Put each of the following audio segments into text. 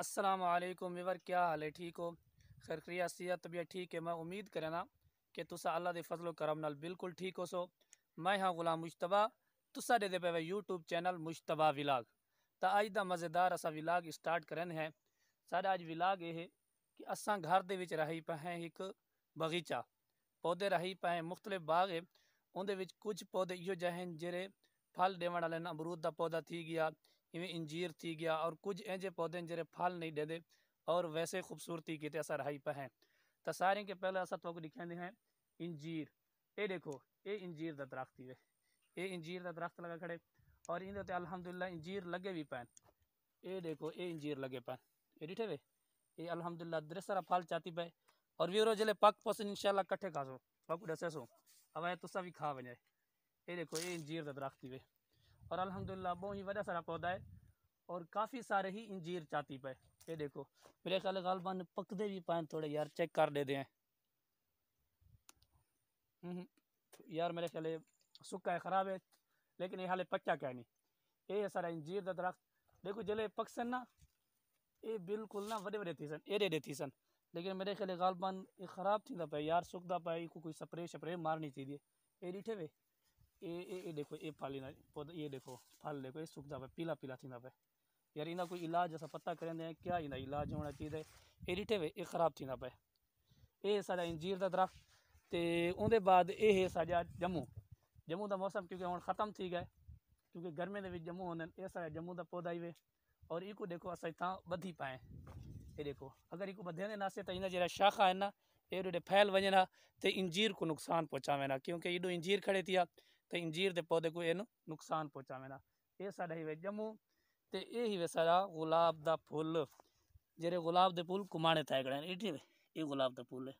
अस्सलाम वालेकुम वीवर क्या हाल है ठीक हो खैर क्रिया सिया तबीयत ठीक है मैं उम्मीद करें ना कि तुसा अल्लाह के फजलो करम नाल बिल्कुल ठीक हो सो मैं हाँ गुलाम मुशतबा तुसा दे पे वे यूट्यूब चैनल मुशतबा विलाग तो अज का मज़ेदार असा विलाग स्टार्ट करें हैं साढ़ा अज विलाग ये कि असा घर के रही पे हैं एक बगीचा पौधे रही पे हैं मुख्तलिफ बाग है उन्हें कुछ पौधे इो हैं जेरे फल देवन वाले अमरूद का पौधा थी गया इवें इंजीर थी गया और कुछ ऐसे पौधे जरे फाल नहीं दे दे और वैसे खूबसूरती की ते रहाई पाए हैं तो सारे के पहले असा तो दे हैं इंजीर ये देखो ये इंजीर का दरख्त वे ये इंजीर का दरख्त लगा खड़े और इन अलहमदुल्ला इंजीर लगे भी पैन ये देखो ये इंजीर लगे पैन ये डिठे वे ये अलहमदुल्ला दरे सारा फाल चाती पे और वीरो जल्द पक पोसन इंशाल्लाह कट्ठे खासो पक दसेसो अब तुसा भी खा वने ये देखो ये इंजीर का दरख्त वे और अल्हम्दुलिल्लाह बहुत ही वजह सारा पौधा है और काफ़ी सारे ही इंजीर चाती पे ये देखो मेरे ख्याल गालबान ने पकते भी पाए थोड़े यार चेक कर देते हैं हम्म, यार मेरे ख्याल सुखा है ख़राब है लेकिन ये हाले पक्का क्या नहीं ये सारा इंजीर का दरख्त देखो जले पकसन ना ये बिल्कुल ना वे वे थी सन ये थी सन लेकिन मेरे ख्याल गालबान ये ख़राब थी पे यार सुखदा पे कोई स्प्रे शप्रे मारनी चाहिए ये डिठे वे ये ये ये देखो ये फाल ना पौधा ये देखो फल देखो ये सूख जावे पीला पीला थी पे यार इना कोई इलाज ऐसा पता करें दे क्या इना इलाज होना चाहिए ये रिठे वे ये खराब थी पे ये सारा इंजीर का दरख्त तो उनके बाद ये है साजा जम्मू जम्मू का मौसम क्योंकि हम ख़त्म थी गए क्योंकि गर्मी के जम्मू होंगे ये सारा जम्मू का पौधा ही वे और इको देखो अस इतना बधी पाए ये देखो अगर इको बधे नासे तो इन जरा शाखा है ना अहिड़े फैल वञनि हा इंजीर को नुकसान पहुचाइनि हा क्योंकि एडो इंजीर खड़े थी ਤੇ ਇੰਜੀਰ ਦੇ ਪੌਦੇ ਕੋਈ ਇਹਨੂੰ ਨੁਕਸਾਨ ਪਹੁੰਚਾਵੇ ਨਾ ਇਹ ਸਾਡਾ ਹੀ ਵੇ ਜੰਮੂ ਤੇ ਇਹ ਹੀ ਵੇ ਸਾਰਾ ਗੁਲਾਬ ਦਾ ਫੁੱਲ ਜਿਹੜੇ ਗੁਲਾਬ ਦੇ ਫੁੱਲ ਕੁਮਾਣੇ ਥਾਏ ਗੜੇ ਇਹ ਠੀਕ ਇਹ ਗੁਲਾਬ ਦਾ ਫੁੱਲ ਹੈ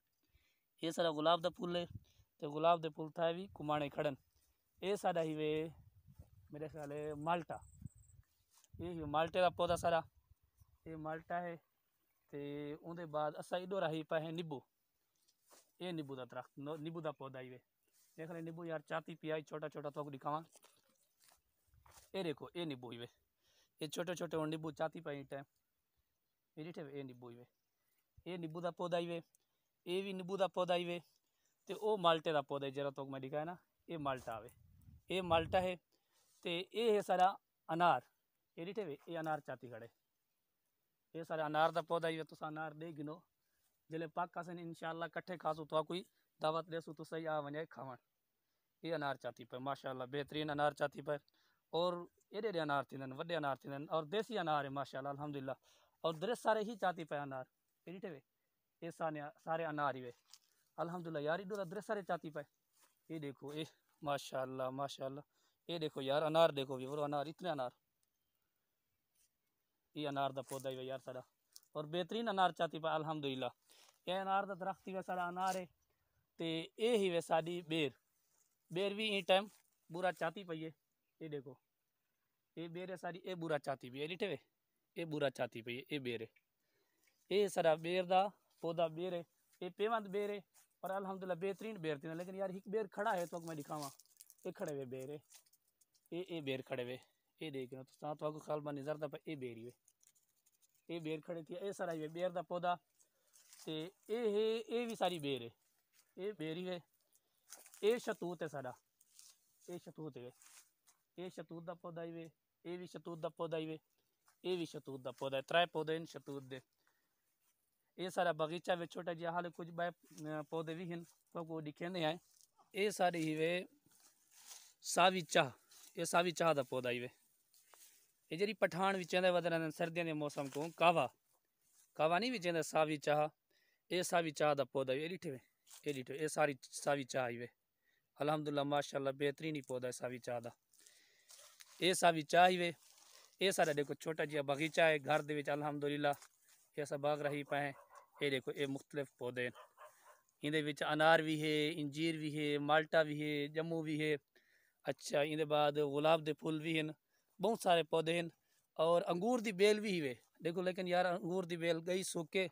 ਇਹ ਸਾਰਾ ਗੁਲਾਬ ਦਾ ਫੁੱਲ ਹੈ ਤੇ ਗੁਲਾਬ ਦੇ ਫੁੱਲ ਥਾਏ ਵੀ ਕੁਮਾਣੇ ਖੜਨ ਇਹ ਸਾਡਾ ਹੀ ਵੇ मेरे ख्याल है माल्टा ये माल्टे का पौधा सारा ये माल्टा है तो उनके बाद असा इडो राही पाए नींबू ये नींबू का दरख्त नींबू का पौधा ही है देख रहे नींबू यार चाती पिया छोटा छोटा तो दिखावा ये देखो ये निबू हुए ये छोटे छोटे और निबू चाती पाई टाइम मेरी थे ये नींबू हुए ये निबू का पौधा ही वे ये भी निबू का पौधा ही वे तो वह माल्टे का पौधा जरा तो मैं दिखाया ना ये माल्टा आवे ये माल्टा है तो ये है सारा अनार ये थे ये अनार चाती खड़े ये सारा अनार का पौधा वे तो अनार दे गिनो जल्द पाक से इनशाला कट्ठे खासू तो कोई दावत लेसू तो सही आ वे खावण ये अनार चाती पे माशाला बेहतरीन अनार चाती पे और एडे एडे अनार थी वे अनार थी और देसी अनार है माशाला अलहमदुल्ला और दरे सारे ही चाती पे अनार एडिटे वे ये सारे सारे अनार ही वे अलहमदुल्ला यार इधर दरे सारे चाती पे ये देखो ए माशा माशा ये देखो यार अनार देखो भी और अनार इतने अनार ये अनार का पौधा ही वे यार सारा और बेहतरीन अनार चाती पे अलहमदुल्ला ये अनार दरख्त ही वे सारा अनार है तो ये ही वे साड़ी बेर बेर भी इन टाइम बुरा चाती पई है ये देखो ये बेर है सारी ये बुरा चाती पी है डिठे वे ये बुरा चाती पई है ये बेर है ये सारा बेर का पौधा बेर है ये पेवंत बेर है और अलहमदुल्ला बेहतरीन बेर थी लेकिन यार एक बेर खड़ा है तो मैं दिखावा ये खड़े हुए बेर है ये ये बेर खड़े हुए ये देख रहे हो हाँ, तो तो आपको नजर था ये बेर ही ये बेर खड़े थी ये सारा ही बेर का पौधा तो ये ये भी सारी बेर है ਇਹ ਬੇਰੀ ਹੈ ਇਹ ਸ਼ਤੂਤ ਹੈ ਸਾਡਾ ਇਹ ਸ਼ਤੂਤ ਹੈ ਇਹ ਸ਼ਤੂਤ ਦਾ ਪੌਦਾ ਹੀ ਵੇ ਇਹ ਵੀ ਸ਼ਤੂਤ ਦਾ ਪੌਦਾ ਹੀ ਵੇ ਇਹ ਵੀ ਸ਼ਤੂਤ ਦਾ ਪੌਦਾ ਹੈ ਤਰੇ ਪੌਦੇ ਨੇ ਸ਼ਤੂਤ ਦੇ ਇਹ ਸਾਰਾ ਬਗੀਚਾ ਵਿੱਚ ਛੋਟਾ ਜਿਹਾ ਹਾਲੇ ਕੁਝ ਬੈ ਪੌਦੇ ਵੀ ਹਨ ਪਰ ਉਹ ਦਿਖੇਂਦੇ ਆ ਇਹ ਸਾਰੇ ਹੀ ਵੇ ਸਾਵੀ ਚਾਹ ਇਹ ਸਾਵੀ ਚਾਹ ਦਾ ਪੌਦਾ ਹੀ ਵੇ ਇਹ ਜਿਹੜੀ ਪਠਾਨ ਵਿੱਚਾਂ ਦੇ ਵਧਣ ਸਰਦੀਆਂ ਦੇ ਮੌਸਮ ਤੋਂ ਕਾਵਾ ਕਾਵਾ ਨਹੀਂ ਵਿੱਚਾਂ ਦਾ ਸਾਵੀ ਚਾਹ ਇਹ ਸਾਵੀ ਚਾਹ ਦਾ ਪੌਦਾ ਹੀ ਇਹ ਲਿਠੇ ਵੇ ये डिठो ये सारी सावी चाह ही वे अलहमदुल्ला माशाला बेहतरीन ही पौधा है सावी चाह का ये सावी चाह ही वे ये सारा देखो छोटा जि बगीचा है घर के अलहमदुल्ला ये बाग रही पाए ये देखो ये मुख्तलिफ पौधे इन अनार भी है इंजीर भी है माल्टा भी है जम्मू भी है अच्छा इन बाद गुलाब के फूल भी हैं बहुत सारे पौधे हैं और अंगूर की बेल भी है देखो लेकिन यार अंगूर की बेल गई सूखे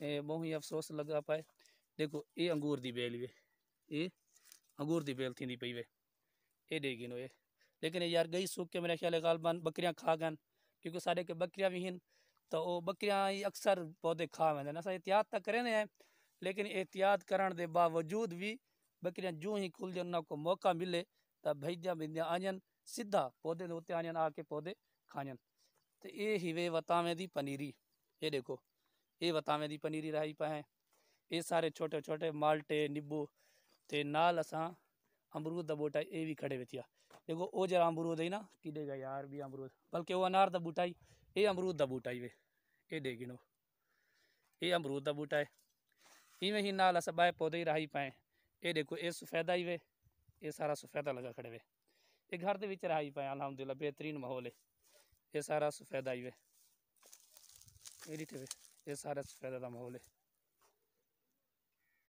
बहुत ही अफसोस लगा पाए देखो ये अंगूर की बेल वे ये अंगूर की बेल थी पी वे ये डेगी नो ये लेकिन यार गई सूख के मेरा ख्याल है गालबान बकरियाँ खा गन क्योंकि साढ़े के बकरियाँ भी हैं तो वो बकरियाँ अक्सर पौधे खा वेंदन अस एहतियात तो करें हैं लेकिन एहतियात करण के बावजूद भी बकरियाँ जो ही खुल जन को मौका मिले तो भेजा बिंदिया आजन सीधा पौधे के उत्ते आजन आके पौधे खाजन तो ये ही वे वतावें की पनीरी ये देखो ये वतावें की पनीरी रही पाए ਇਹ ਸਾਰੇ ਛੋਟੇ ਛੋਟੇ ਮਾਲਟੇ ਨਿੰਬੂ ਤੇ ਨਾਲ ਅਸਾਂ ਅਮਰੂਦ ਦਾ ਬੂਟਾ ਇਹ ਵੀ ਖੜੇ ਵਿਥਿਆ ਦੇਖੋ ਉਹ ਜਿਹੜਾ ਅਮਰੂਦ ਹੈ ਨਾ ਕਿਦੇਗਾ ਯਾਰ ਵੀ ਅਮਰੂਦ ਬਲਕਿ ਉਹ ਅਨਾਰ ਦਾ ਬੂਟਾ ਹੀ ਇਹ ਅਮਰੂਦ ਦਾ ਬੂਟਾ ਹੀ ਵੇ ਇਹ ਦੇਗਿਨੋ ਇਹ ਅਮਰੂਦ ਦਾ ਬੂਟਾ ਹੈ ਇਵੇਂ ਹੀ ਨਾਲ ਅਸਾਂ ਬਾਏ ਪੌਦੇ ਹੀ ਰਾਹੀ ਪਾਏ ਇਹ ਦੇਖੋ ਇਹ ਸਫੈਦਾ ਹੀ ਵੇ ਇਹ ਸਾਰਾ ਸਫੈਦਾ ਲਗਾ ਖੜੇ ਵੇ ਇਹ ਘਰ ਦੇ ਵਿੱਚ ਰਾਹੀ ਪਾਏ ਅਲਹਮਦੁਲਿਲਾ ਬਿਹਤਰੀਨ ਮਾਹੌਲ ਹੈ ਇਹ ਸਾਰਾ ਸਫੈਦਾ ਹੀ ਵੇ ਇਹ ਰਿਟੇ ਵੇ ਇਹ ਸਾਰਾ ਸਫੈਦਾ ਦਾ ਮਾਹੌਲ ਹੈ